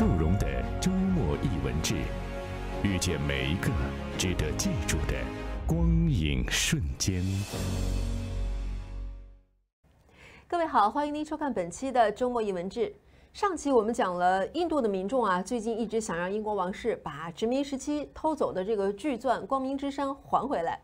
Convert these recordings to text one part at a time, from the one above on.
杜荣的周末一文志，遇见每一个值得记住的光影瞬间。各位好，欢迎您收看本期的周末一文志。上期我们讲了印度的民众啊，最近一直想让英国王室把殖民时期偷走的这个巨钻“光明之山”还回来。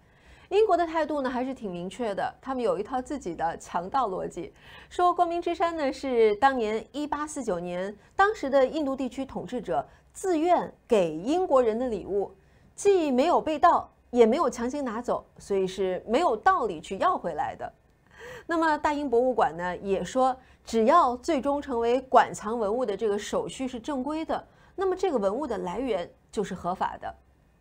英国的态度呢，还是挺明确的。他们有一套自己的强盗逻辑，说光明之山呢是当年一八四九年当时的印度地区统治者自愿给英国人的礼物，既没有被盗，也没有强行拿走，所以是没有道理去要回来的。那么大英博物馆呢也说，只要最终成为馆藏文物的这个手续是正规的，那么这个文物的来源就是合法的。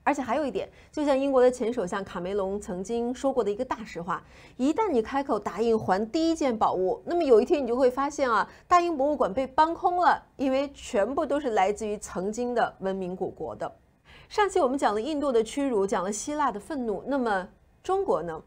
而且还有一点，就像英国的前首相卡梅隆曾经说过的一个大实话：一旦你开口答应还第一件宝物，那么有一天你就会发现啊，大英博物馆被搬空了，因为全部都是来自于曾经的文明古国的。上期我们讲了印度的屈辱，讲了希腊的愤怒，那么中国呢？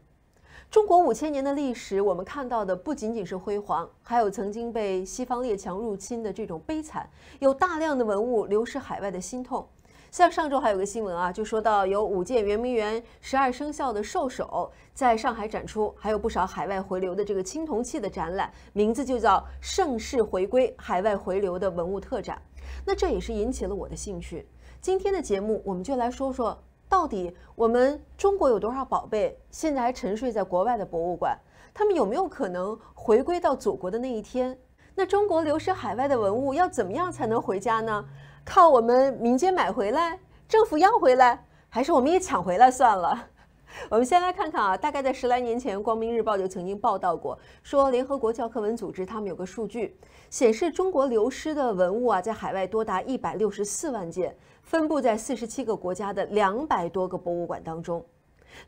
中国五千年的历史，我们看到的不仅仅是辉煌，还有曾经被西方列强入侵的这种悲惨，有大量的文物流失海外的心痛。像上周还有个新闻啊，就说到有五件圆明园十二生肖的兽首在上海展出，还有不少海外回流的这个青铜器的展览，名字就叫“盛世回归：海外回流的文物特展”。那这也是引起了我的兴趣。今天的节目我们就来说说，到底我们中国有多少宝贝现在还沉睡在国外的博物馆，他们有没有可能回归到祖国的那一天？那中国流失海外的文物要怎么样才能回家呢？靠我们民间买回来，政府要回来，还是我们也抢回来算了？我们先来看看啊，大概在十来年前，《光明日报》就曾经报道过，说联合国教科文组织他们有个数据显示，中国流失的文物啊，在海外多达一百六十四万件，分布在四十七个国家的两百多个博物馆当中。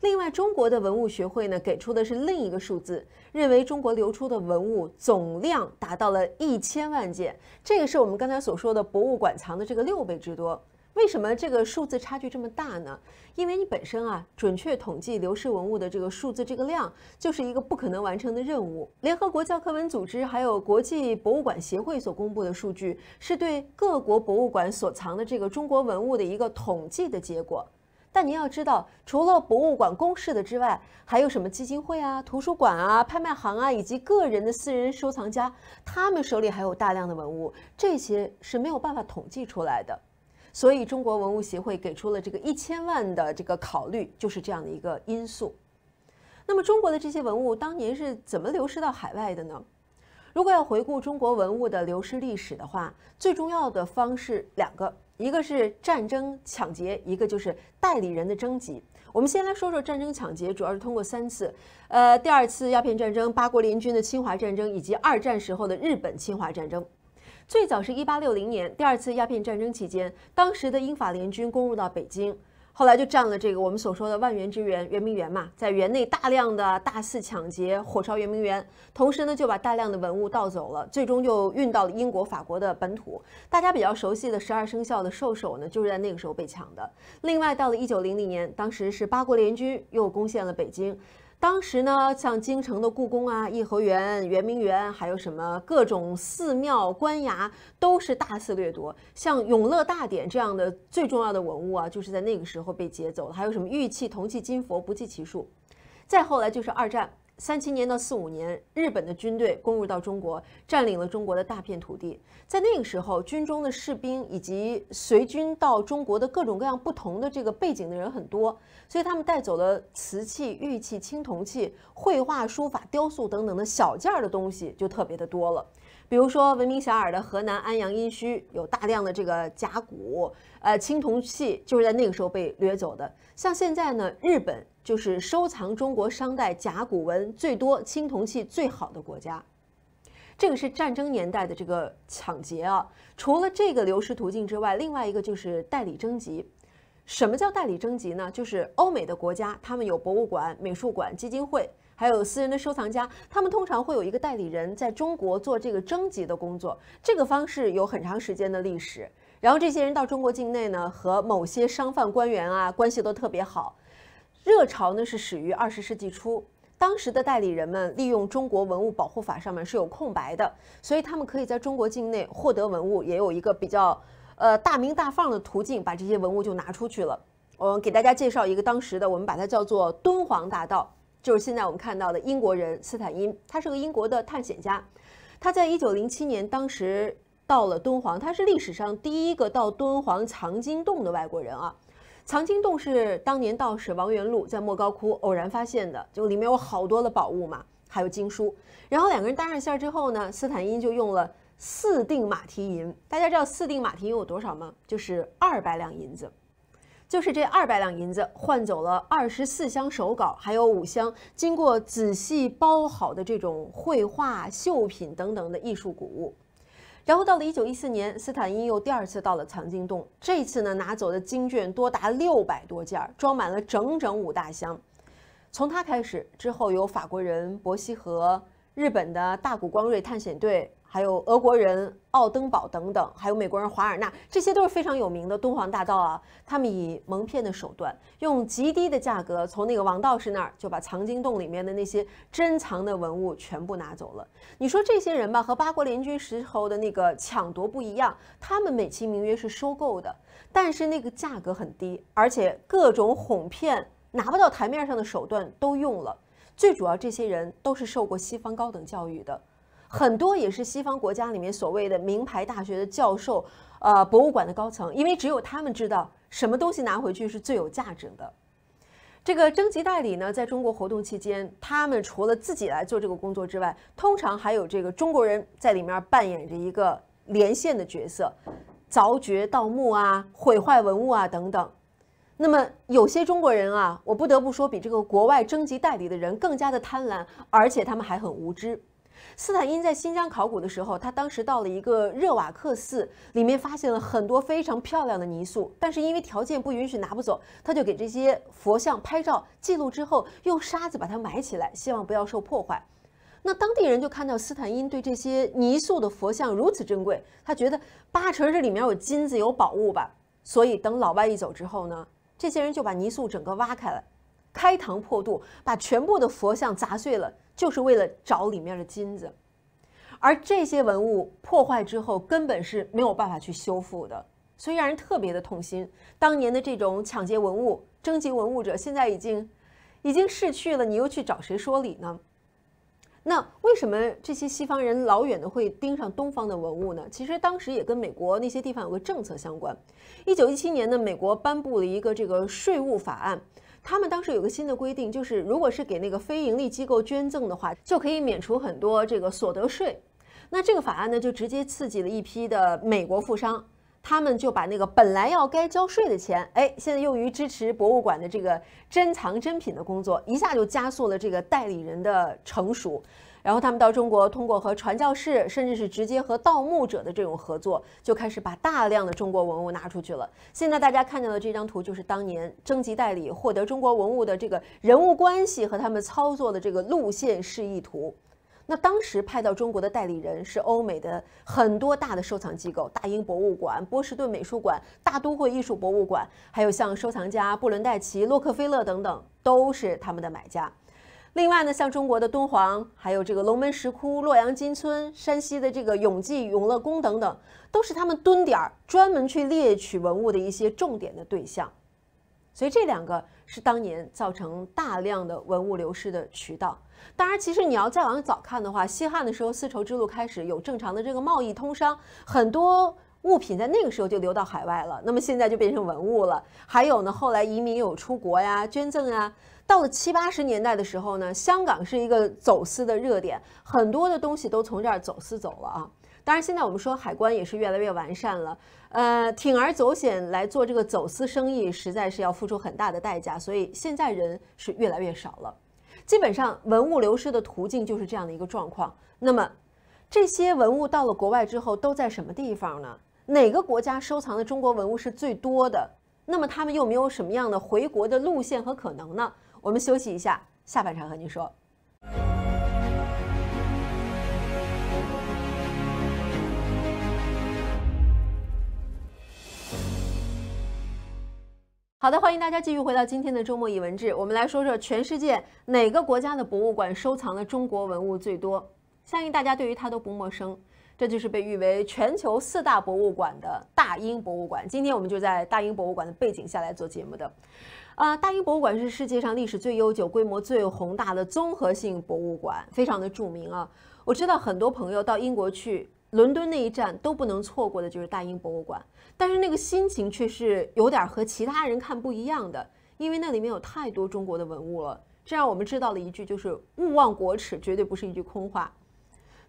另外，中国的文物学会呢给出的是另一个数字，认为中国流出的文物总量达到了一千万件，这个是我们刚才所说的博物馆藏的这个六倍之多。为什么这个数字差距这么大呢？因为你本身啊，准确统计流失文物的这个数字、这个量，就是一个不可能完成的任务。联合国教科文组织还有国际博物馆协会所公布的数据，是对各国博物馆所藏的这个中国文物的一个统计的结果。但您要知道，除了博物馆公示的之外，还有什么基金会啊、图书馆啊、拍卖行啊，以及个人的私人收藏家，他们手里还有大量的文物，这些是没有办法统计出来的。所以中国文物协会给出了这个一千万的这个考虑，就是这样的一个因素。那么中国的这些文物当年是怎么流失到海外的呢？如果要回顾中国文物的流失历史的话，最重要的方式两个。一个是战争抢劫，一个就是代理人的征集。我们先来说说战争抢劫，主要是通过三次，呃，第二次鸦片战争、八国联军的侵华战争以及二战时候的日本侵华战争。最早是一八六零年第二次鸦片战争期间，当时的英法联军攻入到北京。后来就占了这个我们所说的万园之园圆明园嘛，在园内大量的大肆抢劫，火烧圆明园，同时呢就把大量的文物盗走了，最终就运到了英国、法国的本土。大家比较熟悉的十二生肖的兽首呢，就是在那个时候被抢的。另外，到了一九零零年，当时是八国联军又攻陷了北京。当时呢，像京城的故宫啊、颐和园、圆明园，还有什么各种寺庙、官衙，都是大肆掠夺。像《永乐大典》这样的最重要的文物啊，就是在那个时候被劫走了。还有什么玉器、铜器、金佛，不计其数。再后来就是二战。三七年到四五年，日本的军队攻入到中国，占领了中国的大片土地。在那个时候，军中的士兵以及随军到中国的各种各样不同的这个背景的人很多，所以他们带走了瓷器、玉器、青铜器、绘画、书法、雕塑等等的小件儿的东西，就特别的多了。比如说，闻名遐迩的河南安阳殷墟有大量的这个甲骨，呃，青铜器，就是在那个时候被掠走的。像现在呢，日本就是收藏中国商代甲骨文最多、青铜器最好的国家。这个是战争年代的这个抢劫啊。除了这个流失途径之外，另外一个就是代理征集。什么叫代理征集呢？就是欧美的国家，他们有博物馆、美术馆、基金会。还有私人的收藏家，他们通常会有一个代理人在中国做这个征集的工作。这个方式有很长时间的历史。然后这些人到中国境内呢，和某些商贩、官员啊关系都特别好。热潮呢是始于二十世纪初，当时的代理人们利用中国文物保护法上面是有空白的，所以他们可以在中国境内获得文物，也有一个比较呃大名大放的途径，把这些文物就拿出去了。我给大家介绍一个当时的，我们把它叫做“敦煌大道。就是现在我们看到的英国人斯坦因，他是个英国的探险家，他在1907年当时到了敦煌，他是历史上第一个到敦煌藏经洞的外国人啊。藏经洞是当年道士王圆禄在莫高窟偶然发现的，就里面有好多的宝物嘛，还有经书。然后两个人搭上线之后呢，斯坦因就用了四锭马蹄银，大家知道四锭马蹄银有多少吗？就是二百两银子。就是这二百两银子换走了二十四箱手稿，还有五箱经过仔细包好的这种绘画、绣品等等的艺术古物。然后到了一九一四年，斯坦因又第二次到了藏经洞，这次呢拿走的经卷多达六百多件儿，装满了整整五大箱。从他开始之后，有法国人伯希和、日本的大谷光瑞探险队。还有俄国人奥登堡等等，还有美国人华尔纳，这些都是非常有名的敦煌大盗啊。他们以蒙骗的手段，用极低的价格，从那个王道士那儿就把藏经洞里面的那些珍藏的文物全部拿走了。你说这些人吧，和八国联军时候的那个抢夺不一样，他们美其名曰是收购的，但是那个价格很低，而且各种哄骗、拿不到台面上的手段都用了。最主要，这些人都是受过西方高等教育的。很多也是西方国家里面所谓的名牌大学的教授，呃，博物馆的高层，因为只有他们知道什么东西拿回去是最有价值的。这个征集代理呢，在中国活动期间，他们除了自己来做这个工作之外，通常还有这个中国人在里面扮演着一个连线的角色，凿掘盗墓啊，毁坏文物啊等等。那么有些中国人啊，我不得不说，比这个国外征集代理的人更加的贪婪，而且他们还很无知。斯坦因在新疆考古的时候，他当时到了一个热瓦克寺，里面发现了很多非常漂亮的泥塑，但是因为条件不允许拿不走，他就给这些佛像拍照记录之后，用沙子把它埋起来，希望不要受破坏。那当地人就看到斯坦因对这些泥塑的佛像如此珍贵，他觉得八成是里面有金子有宝物吧，所以等老外一走之后呢，这些人就把泥塑整个挖开了。开膛破肚，把全部的佛像砸碎了，就是为了找里面的金子。而这些文物破坏之后，根本是没有办法去修复的，所以让人特别的痛心。当年的这种抢劫文物、征集文物者，现在已经已经逝去了，你又去找谁说理呢？那为什么这些西方人老远的会盯上东方的文物呢？其实当时也跟美国那些地方有个政策相关。一九一七年呢，美国颁布了一个这个税务法案。他们当时有个新的规定，就是如果是给那个非盈利机构捐赠的话，就可以免除很多这个所得税。那这个法案呢，就直接刺激了一批的美国富商，他们就把那个本来要该交税的钱，哎，现在用于支持博物馆的这个珍藏珍品的工作，一下就加速了这个代理人的成熟。然后他们到中国，通过和传教士，甚至是直接和盗墓者的这种合作，就开始把大量的中国文物拿出去了。现在大家看见的这张图，就是当年征集代理获得中国文物的这个人物关系和他们操作的这个路线示意图。那当时派到中国的代理人是欧美的很多大的收藏机构，大英博物馆、波士顿美术馆、大都会艺术博物馆，还有像收藏家布伦戴奇、洛克菲勒等等，都是他们的买家。另外呢，像中国的敦煌，还有这个龙门石窟、洛阳金村、山西的这个永济永乐宫等等，都是他们蹲点儿专门去猎取文物的一些重点的对象。所以这两个是当年造成大量的文物流失的渠道。当然，其实你要再往早看的话，西汉的时候丝绸之路开始有正常的这个贸易通商，很多物品在那个时候就流到海外了。那么现在就变成文物了。还有呢，后来移民有出国呀、捐赠啊。到了七八十年代的时候呢，香港是一个走私的热点，很多的东西都从这儿走私走了啊。当然，现在我们说海关也是越来越完善了，呃，铤而走险来做这个走私生意，实在是要付出很大的代价，所以现在人是越来越少了。基本上文物流失的途径就是这样的一个状况。那么，这些文物到了国外之后都在什么地方呢？哪个国家收藏的中国文物是最多的？那么他们又没有什么样的回国的路线和可能呢？我们休息一下，下半场和您说。好的，欢迎大家继续回到今天的周末以文志。我们来说说全世界哪个国家的博物馆收藏的中国文物最多？相信大家对于它都不陌生。这就是被誉为全球四大博物馆的大英博物馆。今天我们就在大英博物馆的背景下来做节目的，啊，大英博物馆是世界上历史最悠久、规模最宏大的综合性博物馆，非常的著名啊。我知道很多朋友到英国去伦敦那一站都不能错过的就是大英博物馆，但是那个心情却是有点和其他人看不一样的，因为那里面有太多中国的文物了。这让我们知道了一句就是“勿忘国耻”，绝对不是一句空话。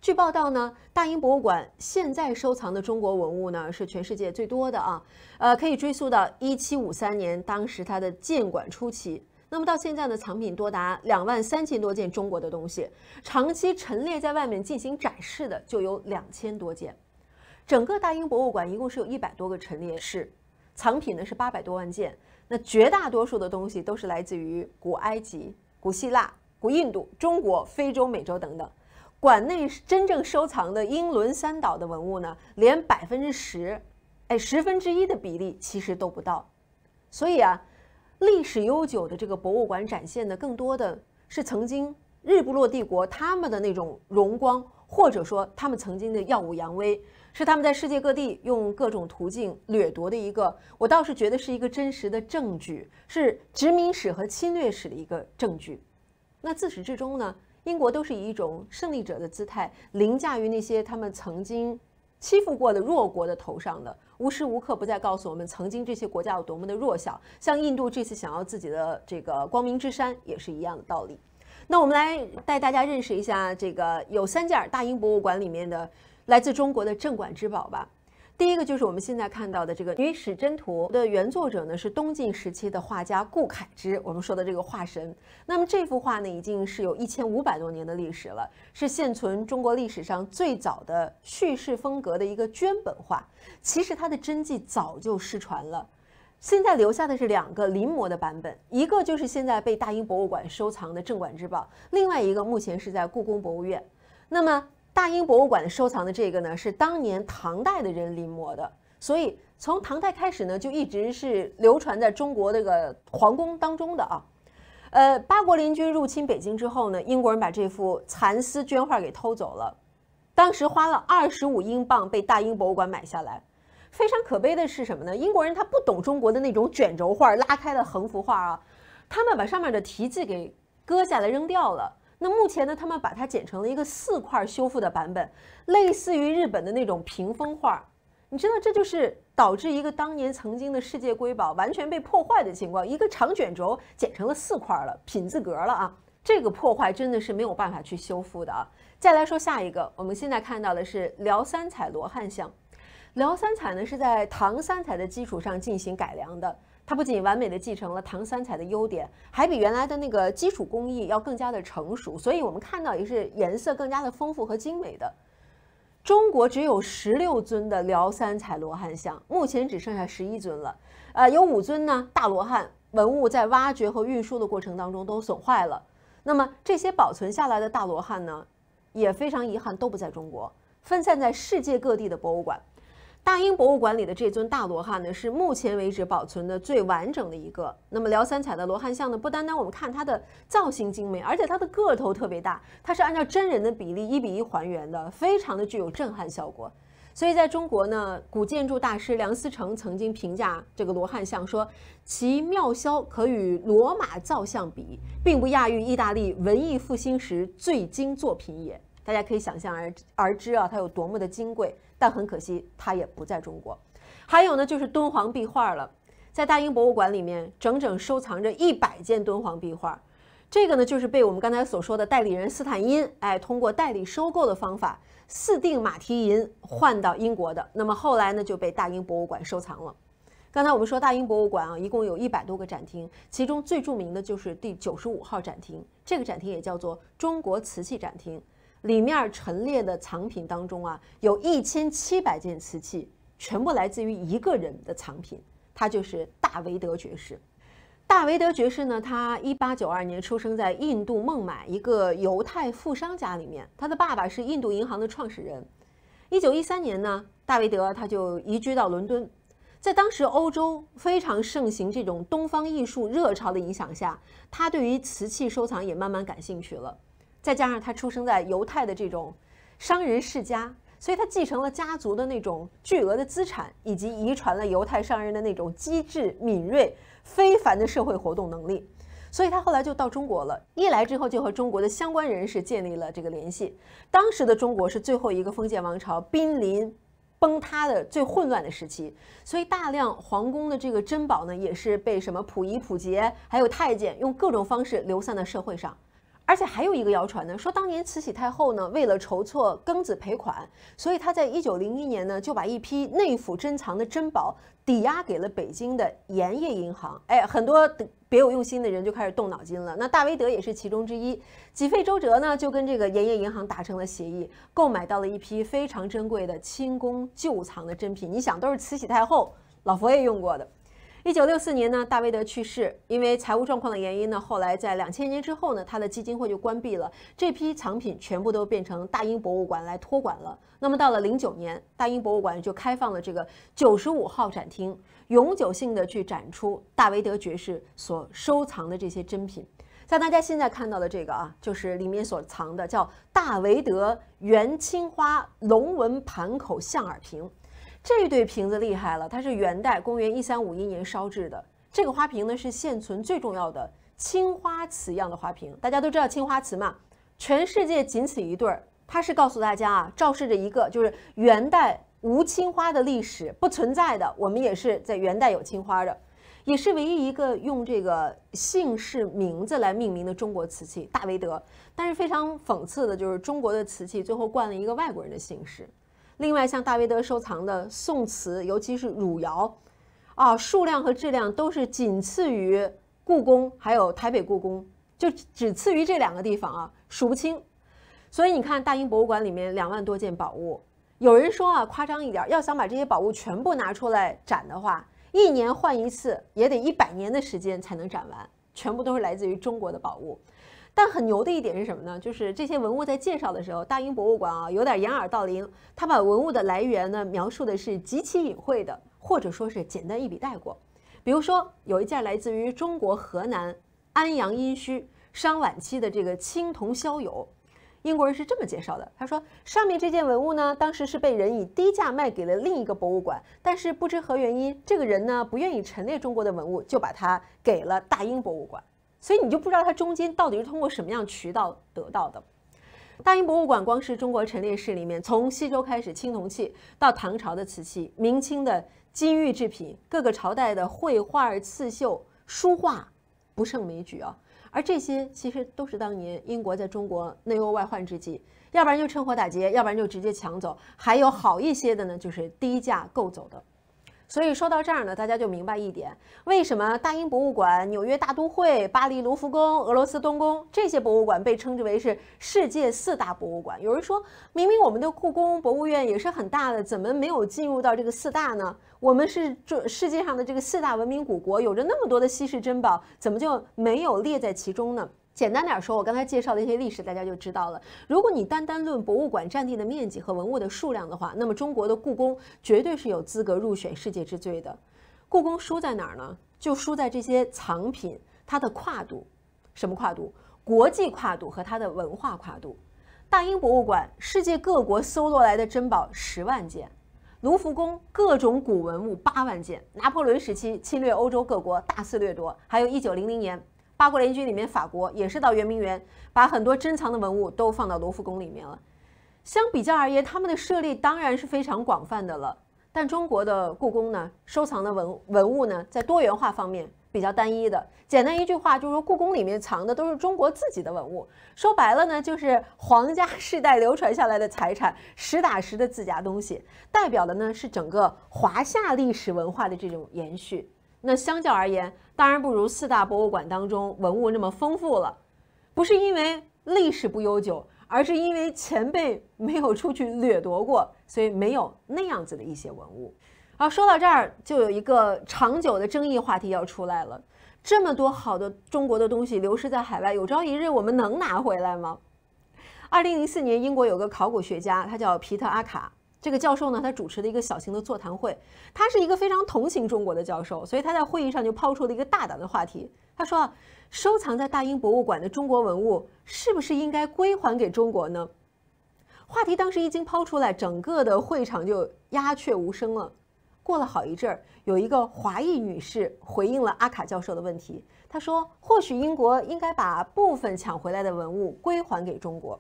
据报道呢，大英博物馆现在收藏的中国文物呢是全世界最多的啊，呃，可以追溯到一七五三年，当时它的建馆初期。那么到现在的藏品多达两万三千多件中国的东西，长期陈列在外面进行展示的就有两千多件。整个大英博物馆一共是有一百多个陈列室，藏品呢是八百多万件。那绝大多数的东西都是来自于古埃及、古希腊、古印度、中国、非洲、美洲等等。馆内真正收藏的英伦三岛的文物呢，连百分之十，哎，十分之一的比例其实都不到，所以啊，历史悠久的这个博物馆展现的更多的是曾经日不落帝国他们的那种荣光，或者说他们曾经的耀武扬威，是他们在世界各地用各种途径掠夺的一个，我倒是觉得是一个真实的证据，是殖民史和侵略史的一个证据。那自始至终呢？英国都是以一种胜利者的姿态凌驾于那些他们曾经欺负过的弱国的头上的，无时无刻不在告诉我们，曾经这些国家有多么的弱小。像印度这次想要自己的这个光明之山，也是一样的道理。那我们来带大家认识一下，这个有三件大英博物馆里面的来自中国的镇馆之宝吧。第一个就是我们现在看到的这个《女史箴图》的原作者呢是东晋时期的画家顾恺之，我们说的这个画神。那么这幅画呢已经是有一千五百多年的历史了，是现存中国历史上最早的叙事风格的一个绢本画。其实它的真迹早就失传了，现在留下的是两个临摹的版本，一个就是现在被大英博物馆收藏的镇馆之宝，另外一个目前是在故宫博物院。那么大英博物馆收藏的这个呢，是当年唐代的人临摹的，所以从唐代开始呢，就一直是流传在中国这个皇宫当中的啊。呃，八国联军入侵北京之后呢，英国人把这幅蚕丝绢画给偷走了，当时花了二十五英镑被大英博物馆买下来。非常可悲的是什么呢？英国人他不懂中国的那种卷轴画、拉开的横幅画啊，他们把上面的题记给割下来扔掉了。那目前呢，他们把它剪成了一个四块修复的版本，类似于日本的那种屏风画。你知道，这就是导致一个当年曾经的世界瑰宝完全被破坏的情况，一个长卷轴剪成了四块了，品字格了啊！这个破坏真的是没有办法去修复的啊。再来说下一个，我们现在看到的是辽三彩罗汉像。辽三彩呢是在唐三彩的基础上进行改良的。它不仅完美的继承了唐三彩的优点，还比原来的那个基础工艺要更加的成熟，所以我们看到也是颜色更加的丰富和精美的。中国只有十六尊的辽三彩罗汉像，目前只剩下十一尊了。呃，有五尊呢大罗汉文物在挖掘和运输的过程当中都损坏了。那么这些保存下来的大罗汉呢，也非常遗憾都不在中国，分散在世界各地的博物馆。大英博物馆里的这尊大罗汉呢，是目前为止保存的最完整的一个。那么辽三彩的罗汉像呢，不单单我们看它的造型精美，而且它的个头特别大，它是按照真人的比例一比一还原的，非常的具有震撼效果。所以在中国呢，古建筑大师梁思成曾经评价这个罗汉像说：“其妙肖可与罗马造像比，并不亚于意大利文艺复兴时最精作品也。”大家可以想象而而知啊，它有多么的金贵，但很可惜，它也不在中国。还有呢，就是敦煌壁画了，在大英博物馆里面，整整收藏着一百件敦煌壁画。这个呢，就是被我们刚才所说的代理人斯坦因，哎，通过代理收购的方法，四锭马蹄银换到英国的。那么后来呢，就被大英博物馆收藏了。刚才我们说大英博物馆啊，一共有一百多个展厅，其中最著名的就是第九十五号展厅，这个展厅也叫做中国瓷器展厅。里面陈列的藏品当中啊，有一千七百件瓷器，全部来自于一个人的藏品，他就是大维德爵士。大维德爵士呢，他一八九二年出生在印度孟买一个犹太富商家里面，他的爸爸是印度银行的创始人。一九一三年呢，大维德他就移居到伦敦，在当时欧洲非常盛行这种东方艺术热潮的影响下，他对于瓷器收藏也慢慢感兴趣了。再加上他出生在犹太的这种商人世家，所以他继承了家族的那种巨额的资产，以及遗传了犹太商人的那种机智、敏锐、非凡的社会活动能力。所以他后来就到中国了，一来之后就和中国的相关人士建立了这个联系。当时的中国是最后一个封建王朝，濒临崩塌的最混乱的时期，所以大量皇宫的这个珍宝呢，也是被什么溥仪、溥杰，还有太监用各种方式流散到社会上。而且还有一个谣传呢，说当年慈禧太后呢，为了筹措庚子赔款，所以她在一九零一年呢，就把一批内府珍藏的珍宝抵押给了北京的盐业银行。哎，很多别有用心的人就开始动脑筋了。那大威德也是其中之一，几费周折呢，就跟这个盐业银行达成了协议，购买到了一批非常珍贵的清宫旧藏的珍品。你想，都是慈禧太后、老佛爷用过的。一九六四年呢，大卫德去世，因为财务状况的原因呢，后来在两千年之后呢，他的基金会就关闭了，这批藏品全部都变成大英博物馆来托管了。那么到了零九年，大英博物馆就开放了这个九十五号展厅，永久性的去展出大卫德爵士所收藏的这些珍品。像大家现在看到的这个啊，就是里面所藏的叫大卫德元青花龙纹盘口象耳瓶。这对瓶子厉害了，它是元代公元一三五一年烧制的。这个花瓶呢是现存最重要的青花瓷样的花瓶。大家都知道青花瓷嘛，全世界仅此一对儿。它是告诉大家啊，昭示着一个就是元代无青花的历史不存在的。我们也是在元代有青花的，也是唯一一个用这个姓氏名字来命名的中国瓷器——大维德。但是非常讽刺的就是中国的瓷器最后冠了一个外国人的姓氏。另外，像大卫德收藏的宋瓷，尤其是汝窑，啊，数量和质量都是仅次于故宫，还有台北故宫，就只次于这两个地方啊，数不清。所以你看，大英博物馆里面两万多件宝物，有人说啊，夸张一点，要想把这些宝物全部拿出来展的话，一年换一次也得一百年的时间才能展完，全部都是来自于中国的宝物。但很牛的一点是什么呢？就是这些文物在介绍的时候，大英博物馆啊有点掩耳盗铃，他把文物的来源呢描述的是极其隐晦的，或者说是简单一笔带过。比如说有一件来自于中国河南安阳殷墟商晚期的这个青铜鸮卣，英国人是这么介绍的：他说上面这件文物呢，当时是被人以低价卖给了另一个博物馆，但是不知何原因，这个人呢不愿意陈列中国的文物，就把它给了大英博物馆。所以你就不知道它中间到底是通过什么样渠道得到的。大英博物馆光是中国陈列室里面，从西周开始青铜器，到唐朝的瓷器、明清的金玉制品，各个朝代的绘画、刺绣、书画，不胜枚举啊。而这些其实都是当年英国在中国内忧外患之际，要不然就趁火打劫，要不然就直接抢走。还有好一些的呢，就是低价购走的。所以说到这儿呢，大家就明白一点，为什么大英博物馆、纽约大都会、巴黎卢浮宫、俄罗斯东宫这些博物馆被称之为是世界四大博物馆？有人说明明我们的故宫博物院也是很大的，怎么没有进入到这个四大呢？我们是这世界上的这个四大文明古国有着那么多的稀世珍宝，怎么就没有列在其中呢？简单点说，我刚才介绍的一些历史，大家就知道了。如果你单单论博物馆占地的面积和文物的数量的话，那么中国的故宫绝对是有资格入选世界之最的。故宫输在哪儿呢？就输在这些藏品它的跨度，什么跨度？国际跨度和它的文化跨度。大英博物馆世界各国搜罗来的珍宝十万件，卢浮宫各种古文物八万件，拿破仑时期侵略欧洲各国大肆掠夺，还有一九零零年。八国联军里面，法国也是到圆明园，把很多珍藏的文物都放到罗浮宫里面了。相比较而言，他们的涉猎当然是非常广泛的了。但中国的故宫呢，收藏的文文物呢，在多元化方面比较单一的。简单一句话就是说，故宫里面藏的都是中国自己的文物。说白了呢，就是皇家世代流传下来的财产，实打实的自家东西，代表的呢是整个华夏历史文化的这种延续。那相较而言，当然不如四大博物馆当中文物那么丰富了，不是因为历史不悠久，而是因为前辈没有出去掠夺过，所以没有那样子的一些文物。啊，说到这儿就有一个长久的争议话题要出来了：这么多好的中国的东西流失在海外，有朝一日我们能拿回来吗？二零零四年，英国有个考古学家，他叫皮特·阿卡。这个教授呢，他主持了一个小型的座谈会，他是一个非常同情中国的教授，所以他在会议上就抛出了一个大胆的话题，他说：“收藏在大英博物馆的中国文物，是不是应该归还给中国呢？”话题当时一经抛出来，整个的会场就鸦雀无声了。过了好一阵儿，有一个华裔女士回应了阿卡教授的问题，她说：“或许英国应该把部分抢回来的文物归还给中国。”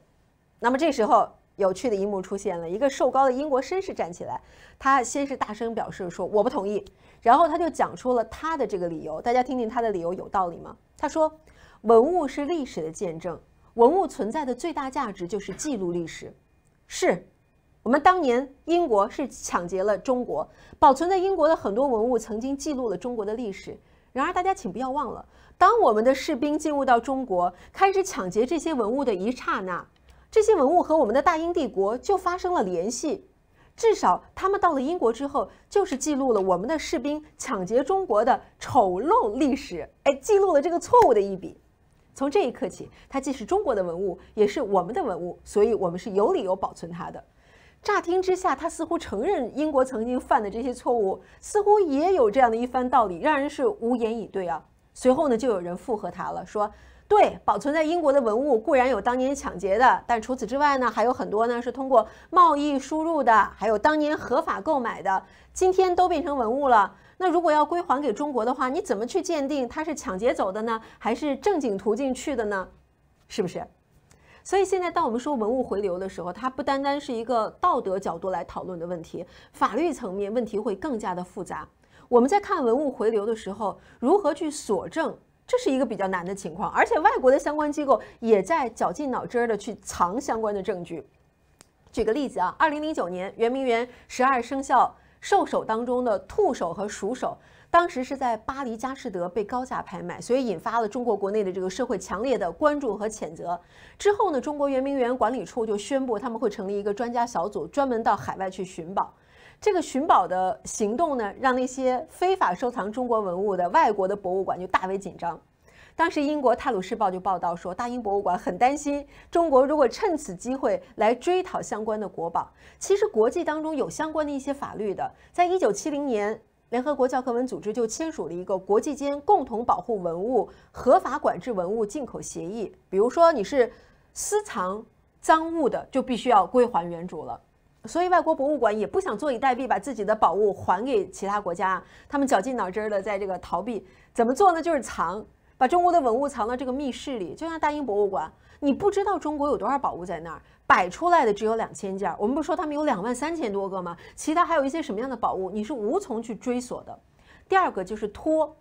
那么这时候。有趣的一幕出现了，一个瘦高的英国绅士站起来，他先是大声表示说：“我不同意。”然后他就讲出了他的这个理由，大家听听他的理由有道理吗？他说：“文物是历史的见证，文物存在的最大价值就是记录历史。是我们当年英国是抢劫了中国，保存在英国的很多文物曾经记录了中国的历史。然而，大家请不要忘了，当我们的士兵进入到中国，开始抢劫这些文物的一刹那。”这些文物和我们的大英帝国就发生了联系，至少他们到了英国之后，就是记录了我们的士兵抢劫中国的丑陋历史，哎，记录了这个错误的一笔。从这一刻起，它既是中国的文物，也是我们的文物，所以我们是有理由保存它的。乍听之下，他似乎承认英国曾经犯的这些错误，似乎也有这样的一番道理，让人是无言以对啊。随后呢，就有人附和他了，说。对，保存在英国的文物固然有当年抢劫的，但除此之外呢，还有很多呢是通过贸易输入的，还有当年合法购买的，今天都变成文物了。那如果要归还给中国的话，你怎么去鉴定它是抢劫走的呢，还是正经途径去的呢？是不是？所以现在当我们说文物回流的时候，它不单单是一个道德角度来讨论的问题，法律层面问题会更加的复杂。我们在看文物回流的时候，如何去锁证？这是一个比较难的情况，而且外国的相关机构也在绞尽脑汁儿的去藏相关的证据。举个例子啊，二零零九年圆明园十二生肖兽首当中的兔首和鼠首，当时是在巴黎佳士得被高价拍卖，所以引发了中国国内的这个社会强烈的关注和谴责。之后呢，中国圆明园管理处就宣布他们会成立一个专家小组，专门到海外去寻宝。这个寻宝的行动呢，让那些非法收藏中国文物的外国的博物馆就大为紧张。当时英国《泰鲁士报》就报道说，大英博物馆很担心中国如果趁此机会来追讨相关的国宝。其实国际当中有相关的一些法律的，在一九七零年，联合国教科文组织就签署了一个国际间共同保护文物、合法管制文物进口协议。比如说你是私藏赃物的，就必须要归还原主了。所以外国博物馆也不想坐以待毙，把自己的宝物还给其他国家，他们绞尽脑汁的在这个逃避。怎么做呢？就是藏，把中国的文物藏到这个密室里，就像大英博物馆，你不知道中国有多少宝物在那儿，摆出来的只有两千件，我们不说他们有两万三千多个吗？其他还有一些什么样的宝物，你是无从去追索的。第二个就是拖，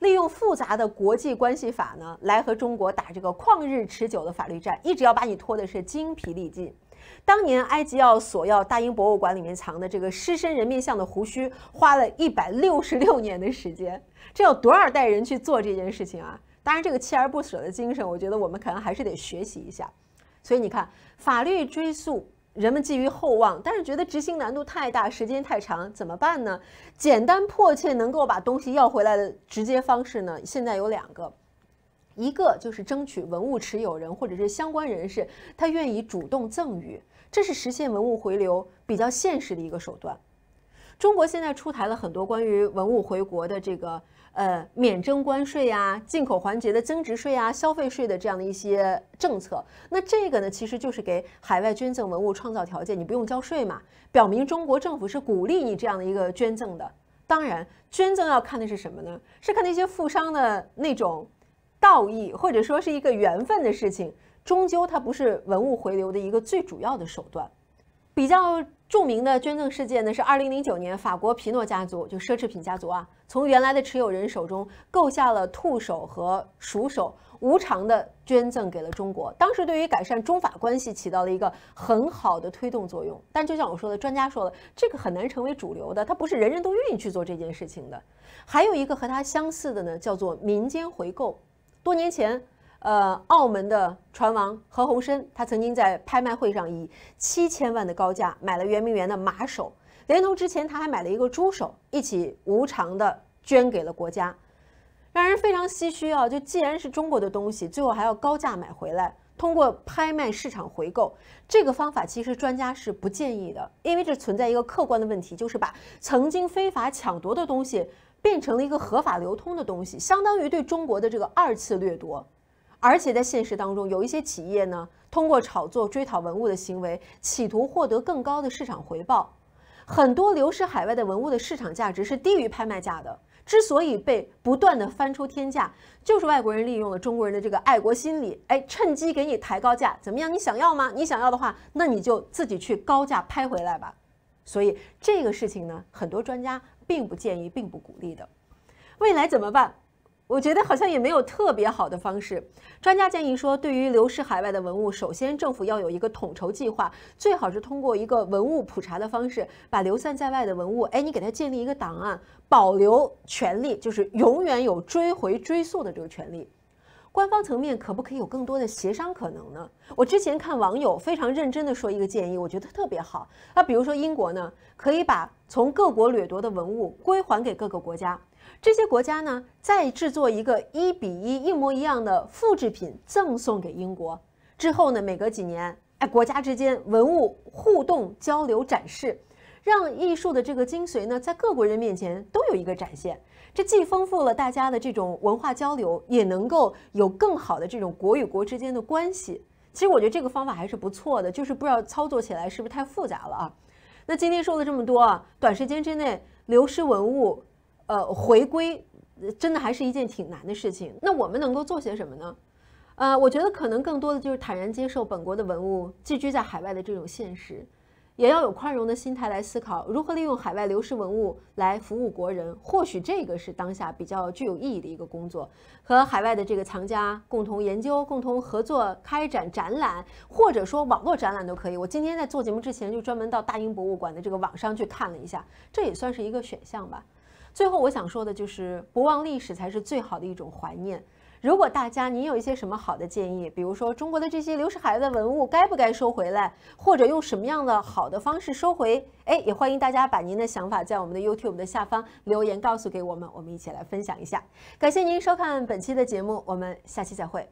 利用复杂的国际关系法呢，来和中国打这个旷日持久的法律战，一直要把你拖的是精疲力尽。当年埃及要索要大英博物馆里面藏的这个狮身人面像的胡须，花了一百六十六年的时间，这有多少代人去做这件事情啊？当然，这个锲而不舍的精神，我觉得我们可能还是得学习一下。所以你看，法律追溯，人们寄予厚望，但是觉得执行难度太大，时间太长，怎么办呢？简单迫切能够把东西要回来的直接方式呢？现在有两个，一个就是争取文物持有人或者是相关人士，他愿意主动赠予。这是实现文物回流比较现实的一个手段。中国现在出台了很多关于文物回国的这个呃免征关税啊、进口环节的增值税啊、消费税的这样的一些政策。那这个呢，其实就是给海外捐赠文物创造条件，你不用交税嘛，表明中国政府是鼓励你这样的一个捐赠的。当然，捐赠要看的是什么呢？是看那些富商的那种道义，或者说是一个缘分的事情。终究，它不是文物回流的一个最主要的手段。比较著名的捐赠事件呢，是二零零九年，法国皮诺家族就奢侈品家族啊，从原来的持有人手中购下了兔首和鼠首，无偿的捐赠给了中国。当时对于改善中法关系起到了一个很好的推动作用。但就像我说的，专家说了，这个很难成为主流的，它不是人人都愿意去做这件事情的。还有一个和它相似的呢，叫做民间回购，多年前。呃，澳门的船王何鸿燊，他曾经在拍卖会上以七千万的高价买了圆明园的马首，连同之前他还买了一个猪首，一起无偿的捐给了国家，让人非常唏嘘啊！就既然是中国的东西，最后还要高价买回来，通过拍卖市场回购这个方法，其实专家是不建议的，因为这存在一个客观的问题，就是把曾经非法抢夺的东西变成了一个合法流通的东西，相当于对中国的这个二次掠夺。而且在现实当中，有一些企业呢，通过炒作追讨文物的行为，企图获得更高的市场回报。很多流失海外的文物的市场价值是低于拍卖价的。之所以被不断的翻出天价，就是外国人利用了中国人的这个爱国心理，哎，趁机给你抬高价。怎么样？你想要吗？你想要的话，那你就自己去高价拍回来吧。所以这个事情呢，很多专家并不建议，并不鼓励的。未来怎么办？我觉得好像也没有特别好的方式。专家建议说，对于流失海外的文物，首先政府要有一个统筹计划，最好是通过一个文物普查的方式，把流散在外的文物，哎，你给它建立一个档案，保留权利，就是永远有追回、追溯的这个权利。官方层面可不可以有更多的协商可能呢？我之前看网友非常认真的说一个建议，我觉得特别好。那比如说英国呢，可以把从各国掠夺的文物归还给各个国家。这些国家呢，再制作一个一比一、一模一样的复制品赠送给英国。之后呢，每隔几年，哎，国家之间文物互动、交流、展示，让艺术的这个精髓呢，在各国人面前都有一个展现。这既丰富了大家的这种文化交流，也能够有更好的这种国与国之间的关系。其实我觉得这个方法还是不错的，就是不知道操作起来是不是太复杂了啊？那今天说了这么多，啊，短时间之内流失文物。呃，回归真的还是一件挺难的事情。那我们能够做些什么呢？呃，我觉得可能更多的就是坦然接受本国的文物寄居在海外的这种现实，也要有宽容的心态来思考如何利用海外流失文物来服务国人。或许这个是当下比较具有意义的一个工作，和海外的这个藏家共同研究、共同合作开展展览，或者说网络展览都可以。我今天在做节目之前就专门到大英博物馆的这个网上去看了一下，这也算是一个选项吧。最后我想说的就是，不忘历史才是最好的一种怀念。如果大家您有一些什么好的建议，比如说中国的这些流失海外的文物该不该收回来，或者用什么样的好的方式收回，哎，也欢迎大家把您的想法在我们的 YouTube 的下方留言告诉给我们，我们一起来分享一下。感谢您收看本期的节目，我们下期再会。